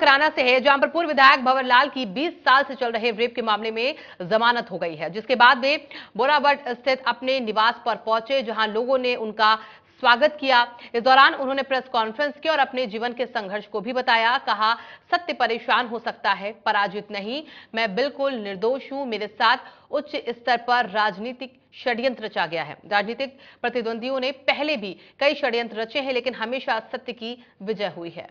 सकराना से है जहां पर पूर्व विधायक भंवरलाल की 20 साल से चल रहे रेप के मामले में जमानत हो गई है जिसके बाद वे बोरावट स्थित अपने निवास पर पहुंचे जहां लोगों ने उनका स्वागत किया इस दौरान उन्होंने प्रेस कॉन्फ्रेंस की और अपने जीवन के संघर्ष को भी बताया कहा सत्य परेशान हो सकता है पराजित नहीं मैं बिल्कुल निर्दोष हूं मेरे साथ उच्च स्तर पर राजनीतिक षड्यंत्र रचा गया है राजनीतिक प्रतिद्वंदियों ने पहले भी कई षड्यंत्र रचे हैं लेकिन हमेशा सत्य की विजय हुई है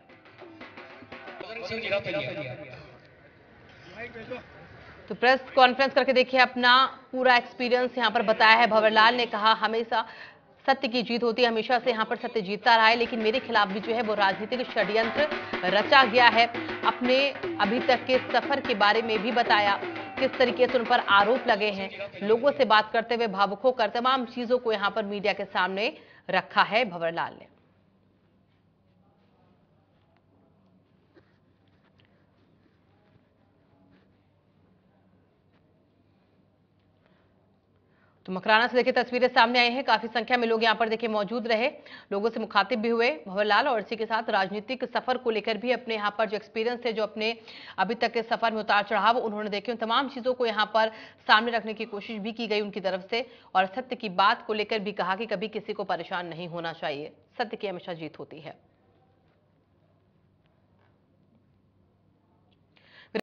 तो प्रेस कॉन्फ्रेंस करके देखिए अपना पूरा एक्सपीरियंस यहाँ पर बताया है भंवरलाल ने कहा हमेशा सत्य की जीत होती है हमेशा से यहाँ पर सत्य जीतता रहा है लेकिन मेरे खिलाफ भी जो है वो राजनीतिक षड्यंत्र रचा गया है अपने अभी तक के सफर के बारे में भी बताया किस तरीके से उन पर आरोप लगे हैं लोगों से बात करते हुए भावुक होकर तमाम चीजों को यहाँ पर मीडिया के सामने रखा है भंवरलाल ने तो मकराना से देखिए तस्वीरें सामने आई हैं काफी संख्या में लोग यहाँ पर देखिए मौजूद रहे लोगों से मुखातिब भी हुए लाल और इसी के साथ राजनीतिक सफर को लेकर भी अपने यहाँ पर जो एक्सपीरियंस है जो अपने अभी तक के सफर में उतार चढ़ाव उन्होंने देखे उन तमाम चीजों को यहाँ पर सामने रखने की कोशिश भी की गई उनकी तरफ से और सत्य की बात को लेकर भी कहा कि कभी किसी को परेशान नहीं होना चाहिए सत्य की हमेशा जीत होती है